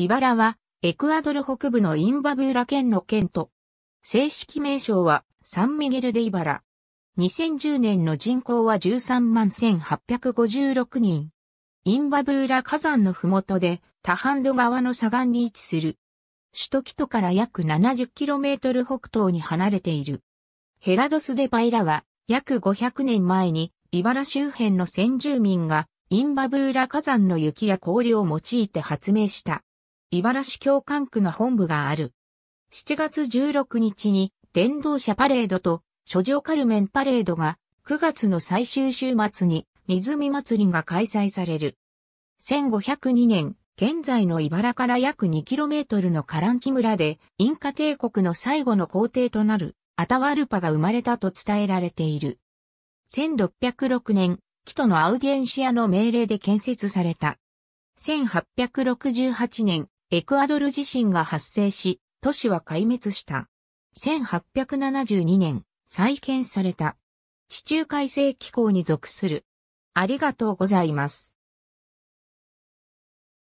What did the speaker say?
イバラは、エクアドル北部のインバブーラ県の県と、正式名称は、サンミゲルデイバラ。2010年の人口は13万1856人。インバブーラ火山のふもとで、タハンド川の左岸に位置する。首都キトから約7 0トル北東に離れている。ヘラドス・デ・バイラは、約500年前に、イバラ周辺の先住民が、インバブーラ火山の雪や氷を用いて発明した、茨城教官区の本部がある。7月16日に電動車パレードと諸女カルメンパレードが9月の最終週末に湖祭りが開催される。1502年、現在の茨から約 2km のカランキ村でインカ帝国の最後の皇帝となるアタワルパが生まれたと伝えられている。1606年、キトのアウディエンシアの命令で建設された。1868年、エクアドル地震が発生し、都市は壊滅した。1872年、再建された。地中海性気候に属する。ありがとうございます。